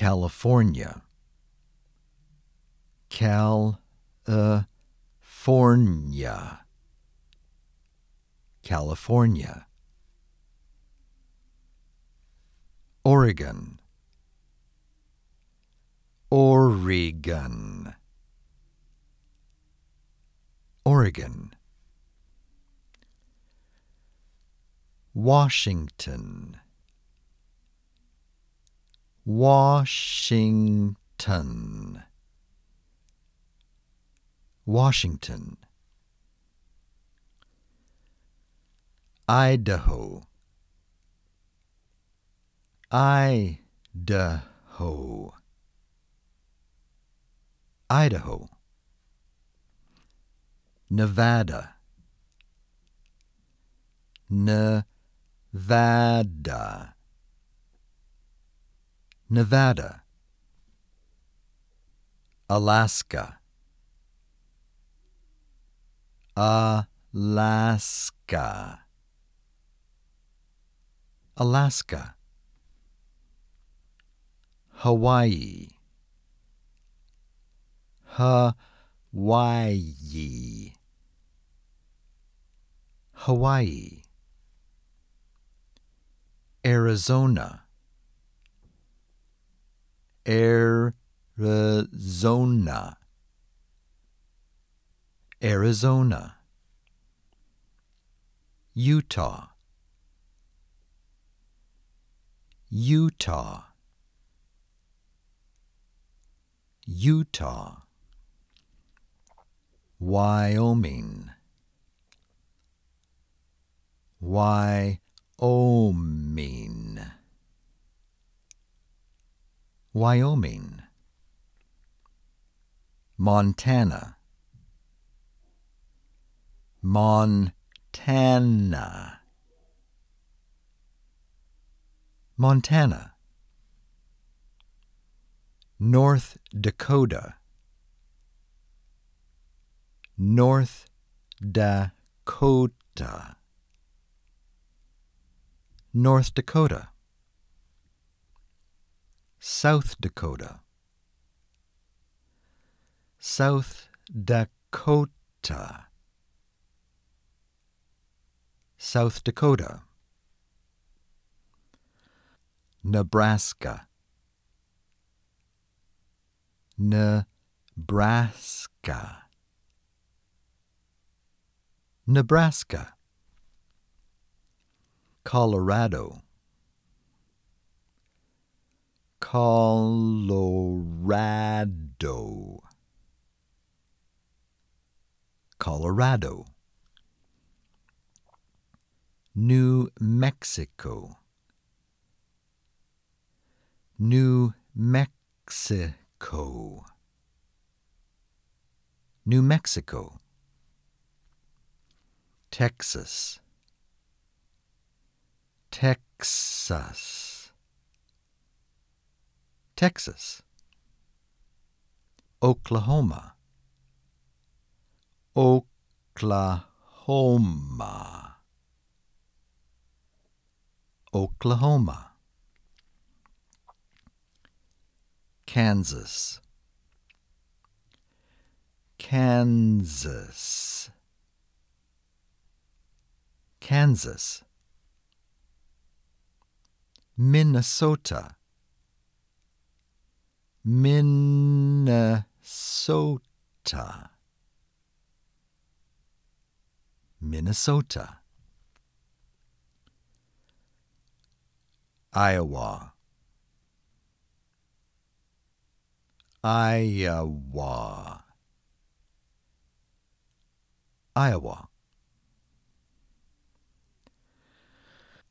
California. Cal, uh, California. California. Oregon. Oregon. Oregon. Washington. Washington. Washington. Idaho. Idaho. Idaho. Nevada. Nevada. Nevada, Alaska, Alaska, Alaska, Hawaii, Hawaii, Hawaii, Arizona. Arizona. Arizona. Utah. Utah. Utah. Wyoming. Wyoming. Wyoming, Montana, Montana, Montana, North Dakota, North Dakota, North Dakota. South Dakota. South Dakota. South Dakota. Nebraska. Nebraska. Nebraska. Colorado. Colorado. Colorado. New Mexico. New Mexico. New Mexico. Texas. Texas. Texas, Oklahoma, Oklahoma, Oklahoma, Kansas, Kansas, Kansas, Minnesota. Minnesota. Minnesota. Iowa. Iowa. Iowa.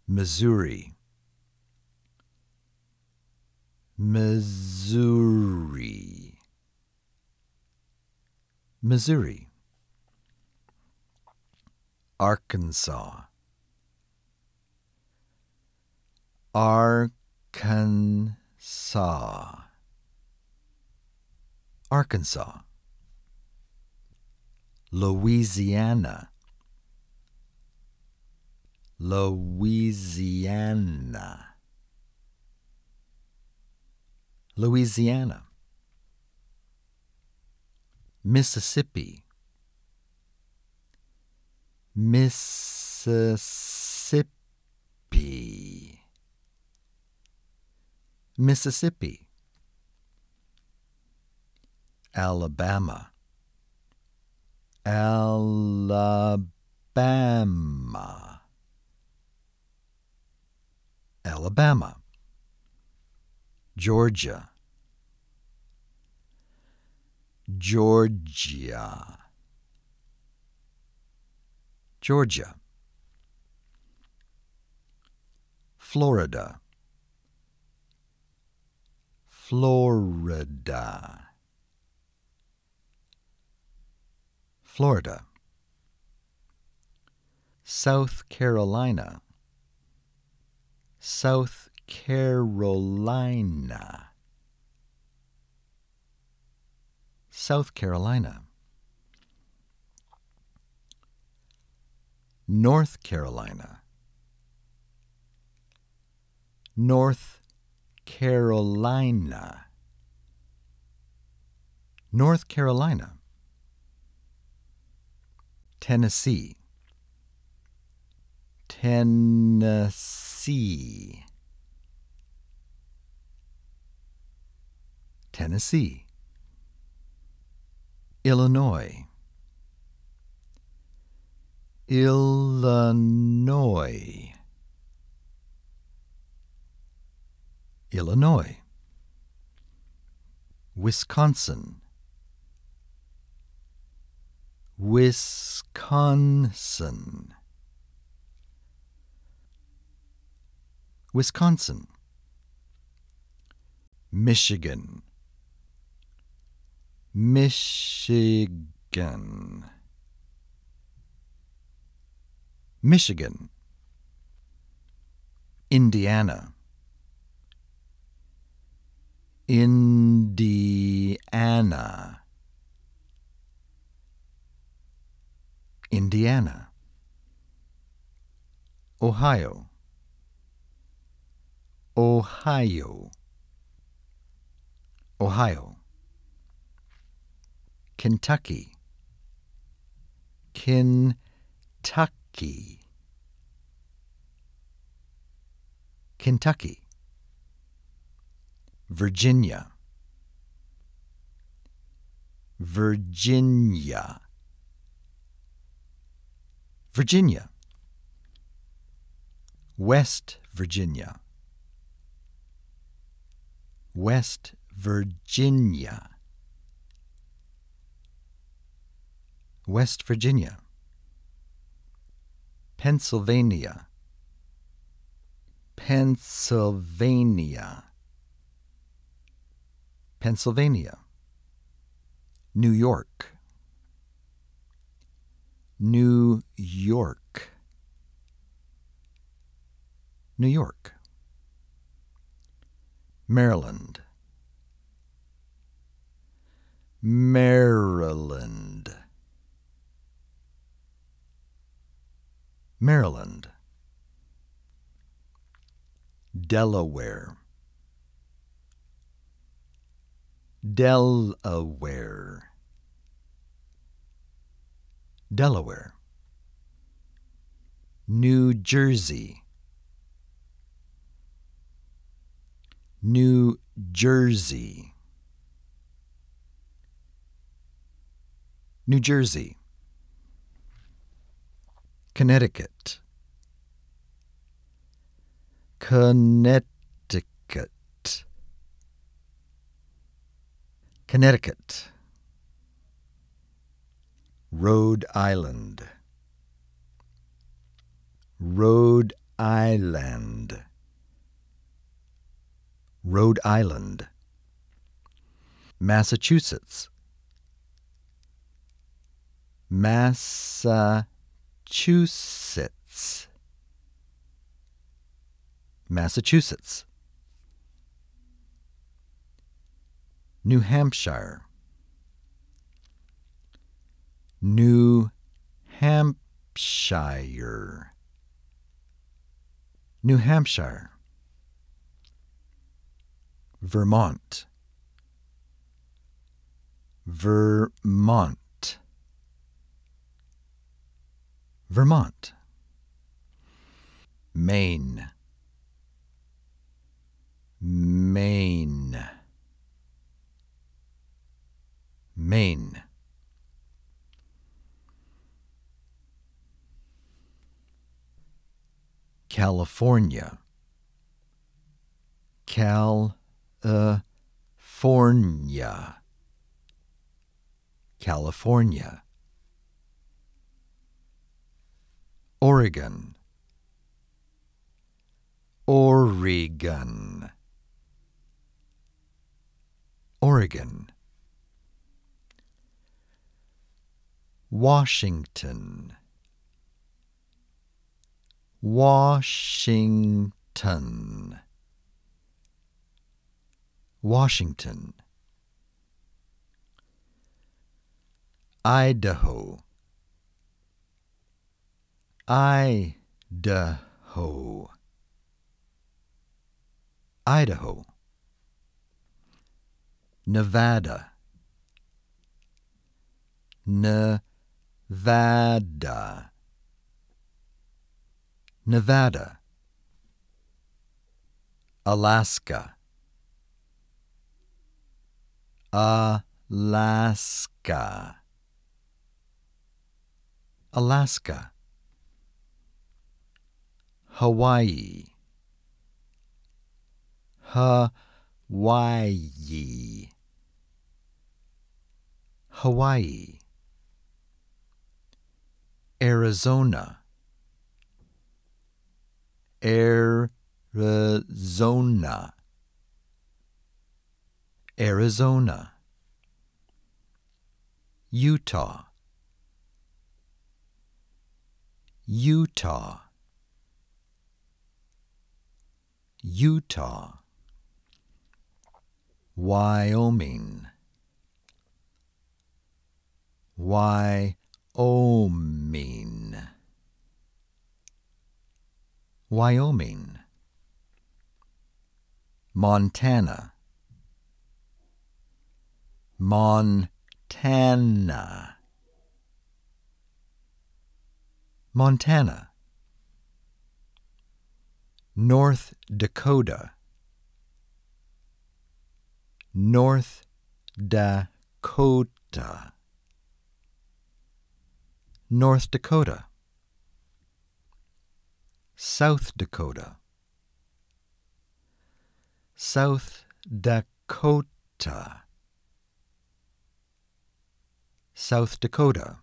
Missouri. Missouri. Missouri. Arkansas. Arkansas. Arkansas. Louisiana. Louisiana. Louisiana, Mississippi, Mississippi, Mississippi, Alabama, Alabama, Alabama. Georgia. Georgia. Georgia. Florida. Florida. Florida. South Carolina. South Carolina. South Carolina. North Carolina. North Carolina. North Carolina. Tennessee. Tennessee. Tennessee, Illinois, Illinois, Illinois, Wisconsin, Wisconsin, Wisconsin, Michigan. Michigan. Michigan. Indiana. Indiana. Indiana. Ohio. Ohio. Ohio. Kentucky. Kentucky. Kentucky. Virginia. Virginia. Virginia. West Virginia. West Virginia. West Virginia, Pennsylvania, Pennsylvania, Pennsylvania, New York, New York, New York, Maryland, Maryland. Maryland, Delaware, Delaware, Delaware, New Jersey, New Jersey, New Jersey. Connecticut. Connecticut. Connecticut. Rhode Island. Rhode Island. Rhode Island. Massachusetts. Massachusetts. Massachusetts. Massachusetts. New Hampshire. New Hampshire. New Hampshire. Vermont. Vermont. Vermont, Maine, Maine, Maine. California, Cal, uh, California, California. Oregon. Oregon. Oregon. Washington. Washington. Washington. Idaho. Idaho. Idaho. Nevada. Nevada. Nevada. Alaska. Alaska. Alaska. Hawaii. Hawaii. Hawaii. Arizona. Arizona. Arizona. Utah. Utah. Utah, Wyoming, Wyoming, Wyoming, Montana, Montana, Montana. North Dakota, North Dakota, North Dakota, South Dakota, South Dakota, South Dakota,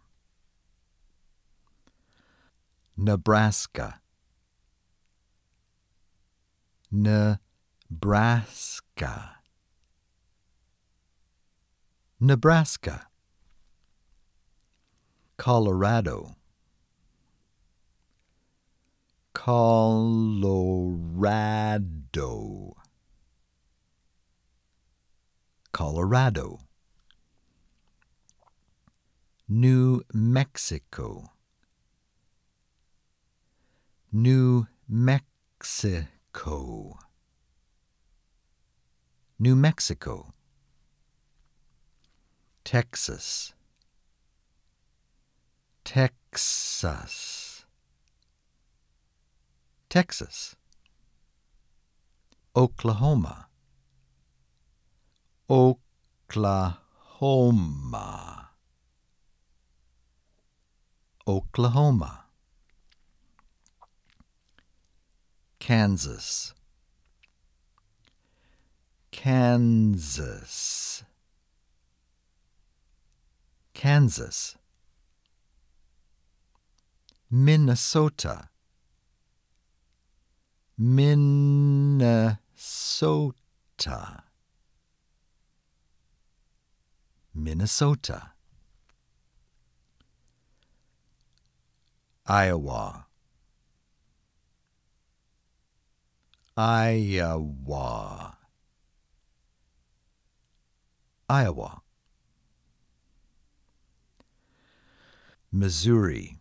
Nebraska. Nebraska. Nebraska. Colorado. Colorado. Colorado. New Mexico. New Mexico. Mexico. New Mexico. Texas. Texas. Texas. Oklahoma. Oklahoma. Oklahoma. Kansas. Kansas. Kansas. Minnesota. Minnesota. Minnesota. Iowa. Iowa. Iowa. Missouri.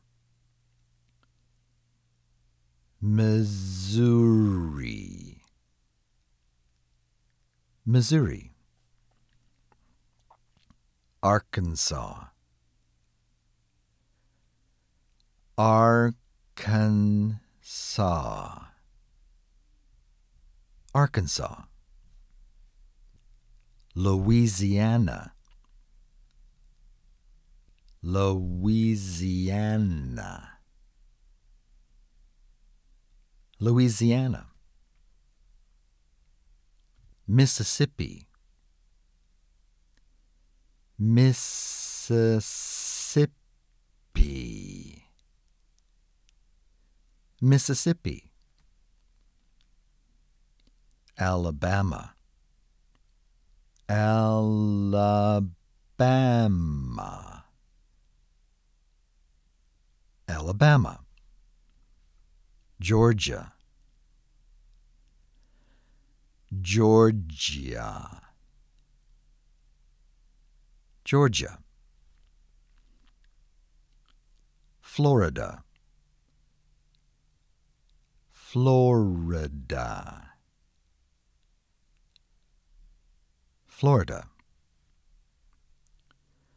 Missouri. Missouri. Arkansas. Arkansas. Arkansas, Louisiana, Louisiana, Louisiana, Mississippi, Mississippi, Mississippi. Alabama. Alabama. Alabama. Georgia. Georgia. Georgia. Florida. Florida. Florida.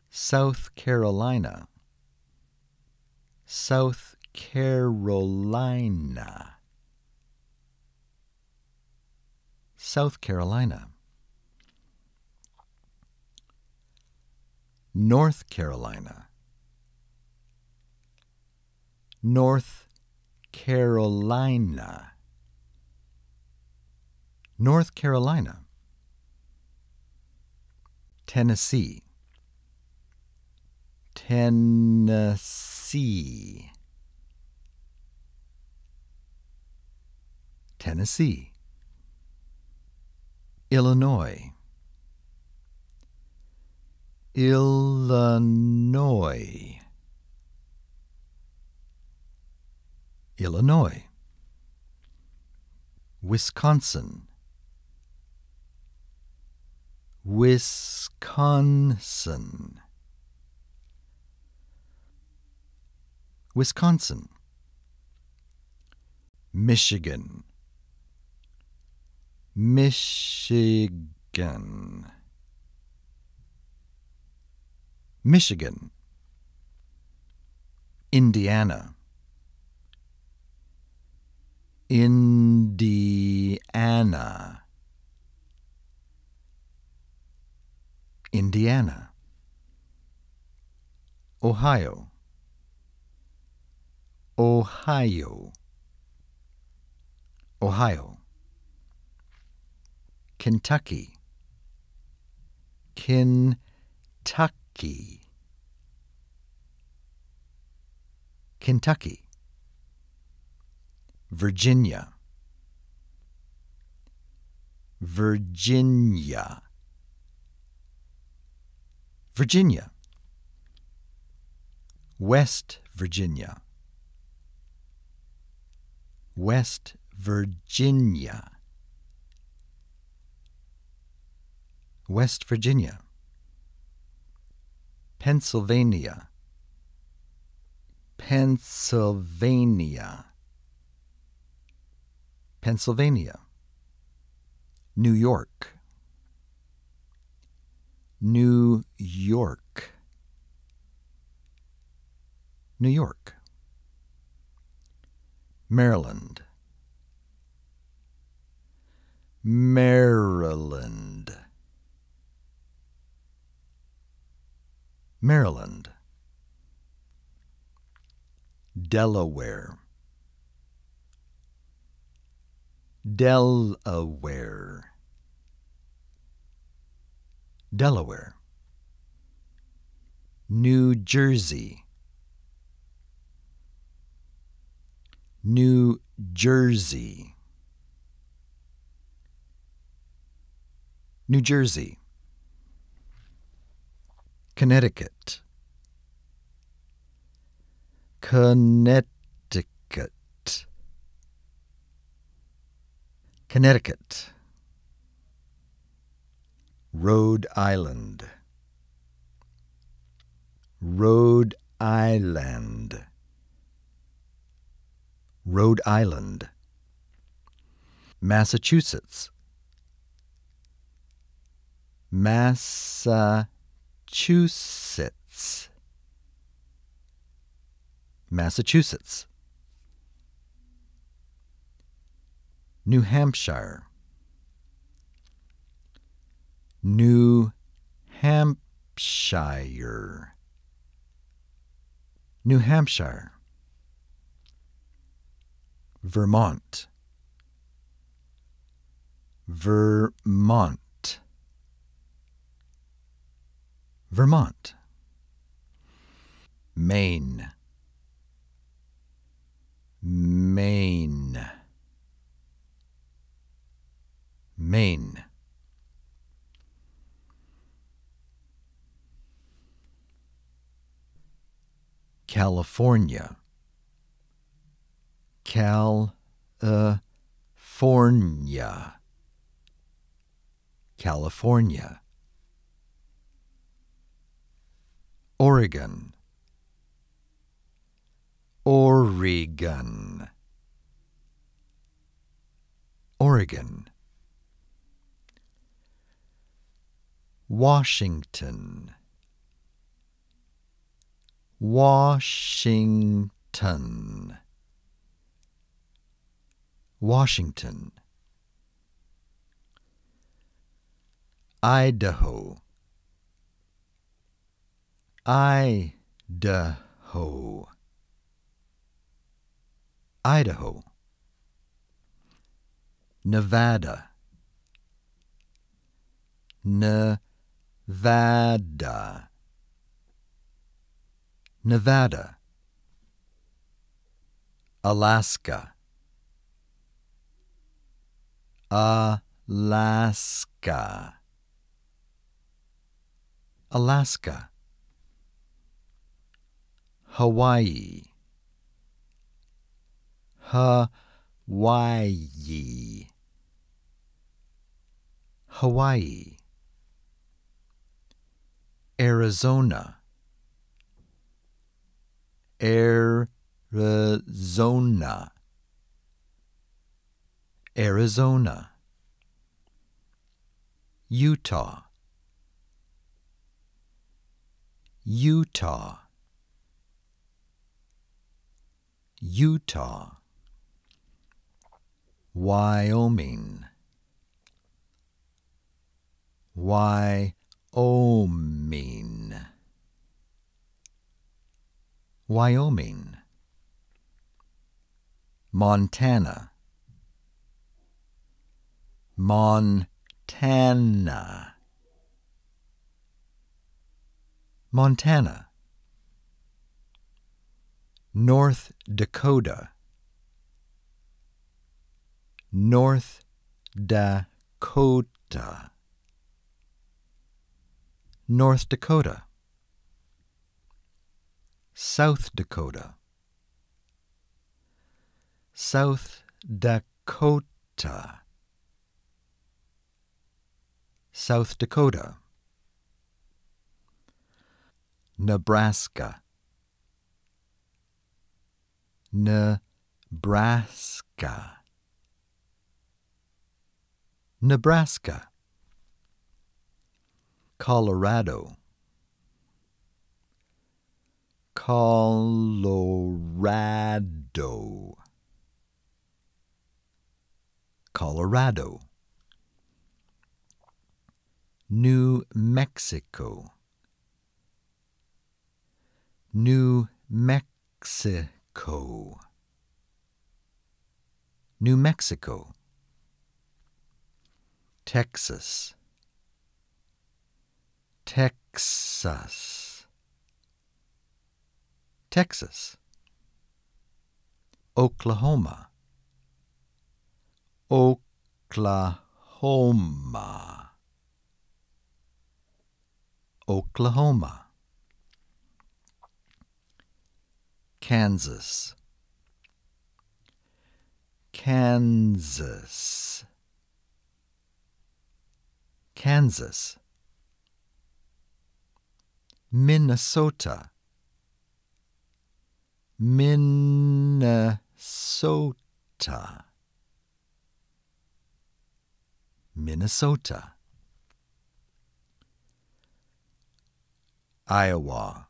South Carolina. South Carolina. South Carolina. North Carolina. North Carolina. North Carolina. Tennessee. Tennessee. Tennessee. Illinois. Illinois. Illinois. Wisconsin. Wisconsin. Wisconsin. Michigan. Michigan. Michigan. Indiana. Indiana. Indiana, Ohio, Ohio, Ohio, Kentucky, Kentucky, Kentucky, Virginia, Virginia. Virginia, West Virginia, West Virginia, West Virginia, Pennsylvania, Pennsylvania, Pennsylvania, New York. New York. New York. Maryland. Maryland. Maryland. Delaware. Delaware. Delaware, New Jersey, New Jersey, New Jersey, Connecticut, Connecticut, Connecticut. Rhode Island. Rhode Island. Rhode Island. Massachusetts. Massachusetts. Massachusetts. New Hampshire. New Hampshire. New Hampshire. Vermont. Vermont. Vermont. Maine. Maine. Maine. California. Cal, uh, California. California. Oregon. Oregon. Oregon. Washington. Washington. Washington. Idaho. Idaho. Idaho. Nevada. Nevada. Nevada, Alaska, Alaska, Alaska, Hawaii, Hawaii, Hawaii, Arizona. Arizona. Arizona. Utah. Utah. Utah. Wyoming. Wyoming. Wyoming, Montana, Montana, Montana, North Dakota, North Dakota, North Dakota. South Dakota. South Dakota. South Dakota. Nebraska. Nebraska. Nebraska. Colorado. Colorado. Colorado. New Mexico. New Mexico. New Mexico. Texas. Texas. Texas, Oklahoma, Oklahoma, Oklahoma, Kansas, Kansas, Kansas, Minnesota. Minnesota. Minnesota. Iowa.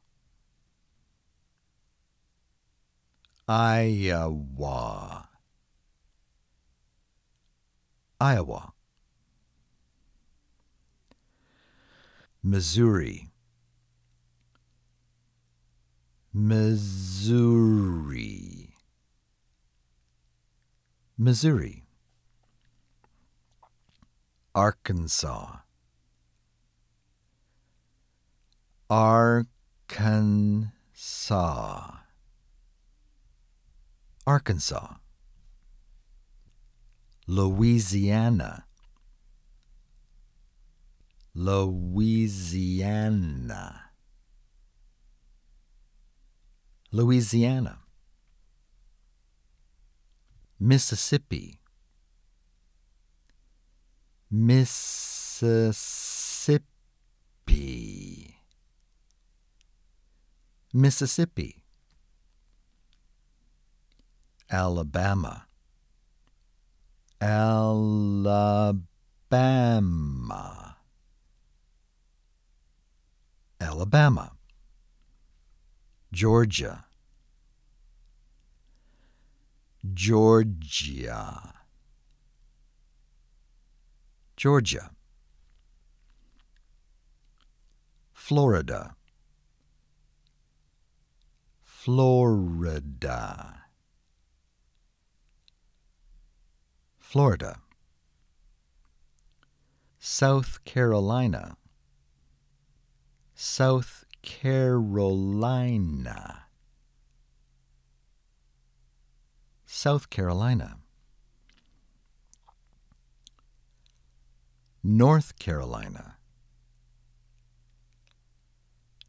Iowa. Iowa. Missouri. Missouri. Missouri. Arkansas. Arkansas. Arkansas. Louisiana. Louisiana. Louisiana, Mississippi, Mississippi, Mississippi, Alabama, Alabama, Alabama. Georgia. Georgia. Georgia. Florida. Florida. Florida. South Carolina. South Carolina. South Carolina. North Carolina.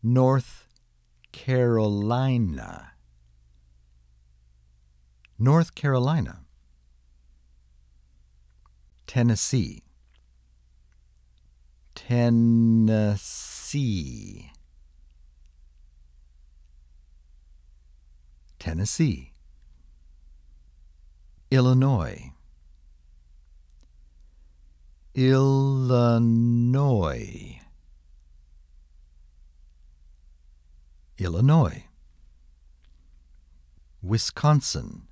North Carolina. North Carolina. Tennessee. Tennessee. Tennessee, Illinois, Illinois, Illinois, Wisconsin,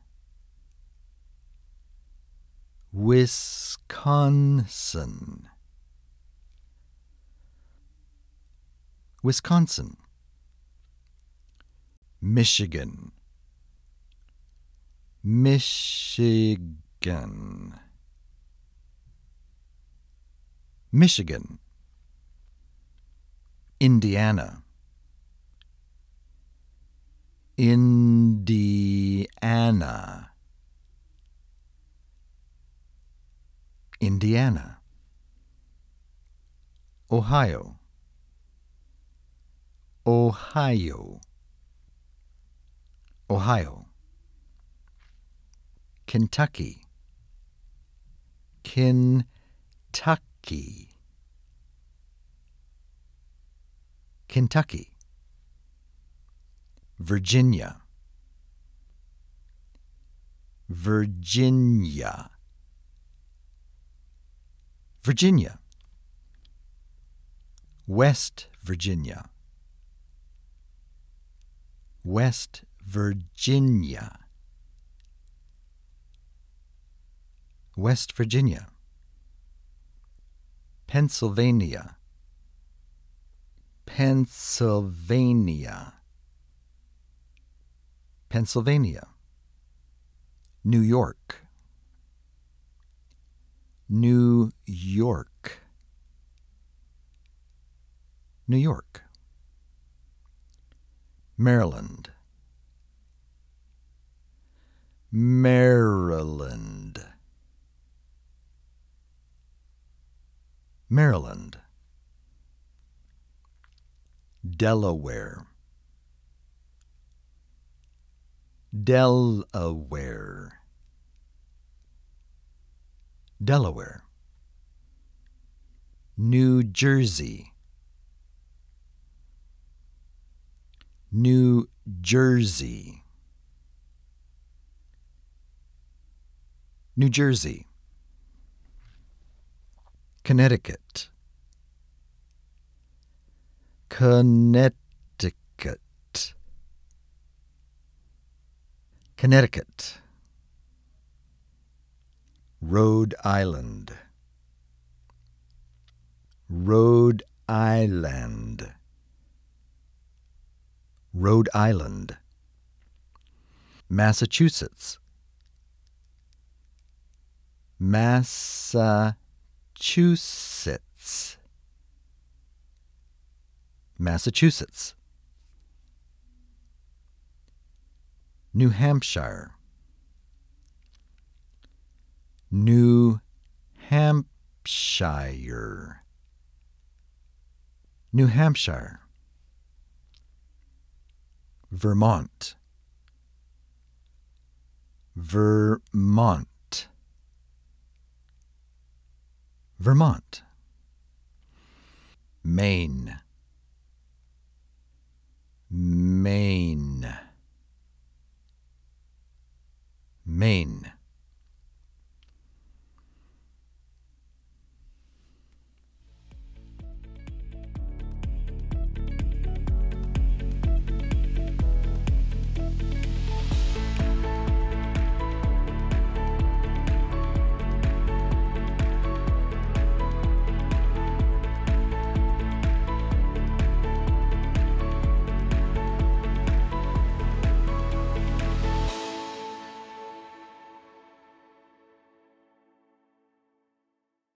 Wisconsin, Wisconsin, Michigan. Michigan. Michigan. Indiana. Indiana. Indiana. Ohio. Ohio. Ohio. Kentucky. Kentucky. Kentucky. Virginia. Virginia. Virginia. West Virginia. West Virginia. West Virginia, Pennsylvania, Pennsylvania, Pennsylvania, New York, New York, New York, Maryland. Maryland. Maryland, Delaware, Delaware, Delaware, New Jersey, New Jersey, New Jersey. Connecticut. Connecticut. Connecticut. Rhode Island. Rhode Island. Rhode Island. Massachusetts. Massachusetts. Massachusetts. Massachusetts. New Hampshire. New Hampshire. New Hampshire. Vermont. Vermont. Vermont, Maine, Maine, Maine.